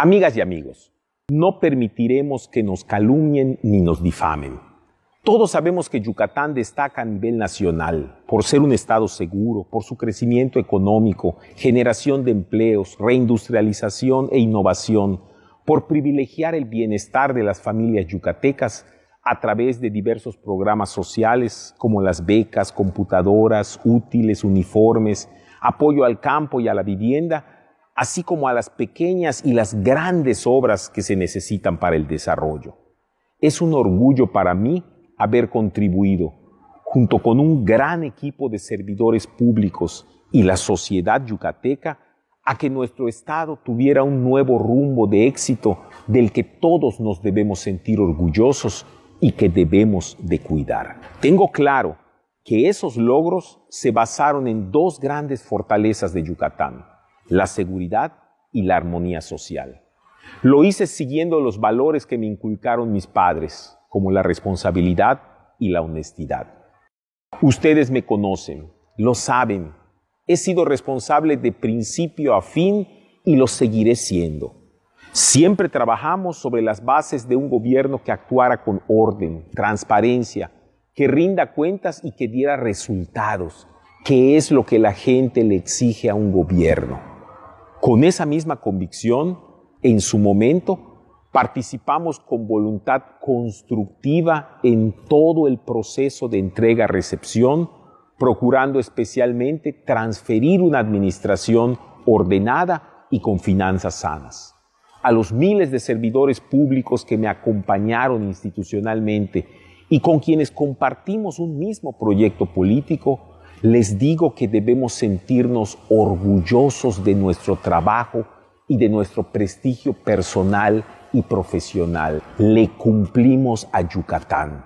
Amigas y amigos, no permitiremos que nos calumnien ni nos difamen. Todos sabemos que Yucatán destaca a nivel nacional por ser un estado seguro, por su crecimiento económico, generación de empleos, reindustrialización e innovación, por privilegiar el bienestar de las familias yucatecas a través de diversos programas sociales como las becas, computadoras, útiles, uniformes, apoyo al campo y a la vivienda, así como a las pequeñas y las grandes obras que se necesitan para el desarrollo. Es un orgullo para mí haber contribuido, junto con un gran equipo de servidores públicos y la sociedad yucateca, a que nuestro Estado tuviera un nuevo rumbo de éxito del que todos nos debemos sentir orgullosos y que debemos de cuidar. Tengo claro que esos logros se basaron en dos grandes fortalezas de Yucatán, la seguridad y la armonía social. Lo hice siguiendo los valores que me inculcaron mis padres, como la responsabilidad y la honestidad. Ustedes me conocen, lo saben. He sido responsable de principio a fin y lo seguiré siendo. Siempre trabajamos sobre las bases de un gobierno que actuara con orden, transparencia, que rinda cuentas y que diera resultados, que es lo que la gente le exige a un gobierno con esa misma convicción, en su momento, participamos con voluntad constructiva en todo el proceso de entrega-recepción, procurando especialmente transferir una administración ordenada y con finanzas sanas. A los miles de servidores públicos que me acompañaron institucionalmente y con quienes compartimos un mismo proyecto político, les digo que debemos sentirnos orgullosos de nuestro trabajo y de nuestro prestigio personal y profesional. Le cumplimos a Yucatán.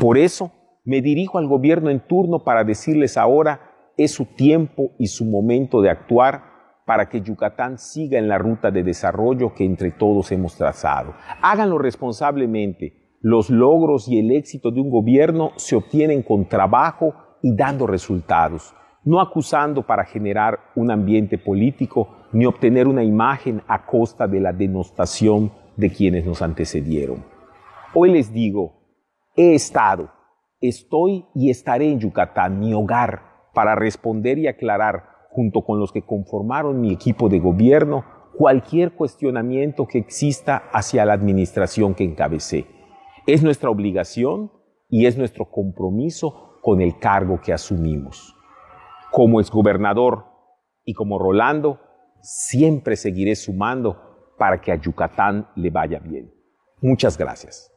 Por eso me dirijo al gobierno en turno para decirles ahora es su tiempo y su momento de actuar para que Yucatán siga en la ruta de desarrollo que entre todos hemos trazado. Háganlo responsablemente. Los logros y el éxito de un gobierno se obtienen con trabajo y dando resultados, no acusando para generar un ambiente político ni obtener una imagen a costa de la denostación de quienes nos antecedieron. Hoy les digo, he estado, estoy y estaré en Yucatán, mi hogar, para responder y aclarar, junto con los que conformaron mi equipo de gobierno, cualquier cuestionamiento que exista hacia la administración que encabecé. Es nuestra obligación y es nuestro compromiso con el cargo que asumimos. Como gobernador y como Rolando, siempre seguiré sumando para que a Yucatán le vaya bien. Muchas gracias.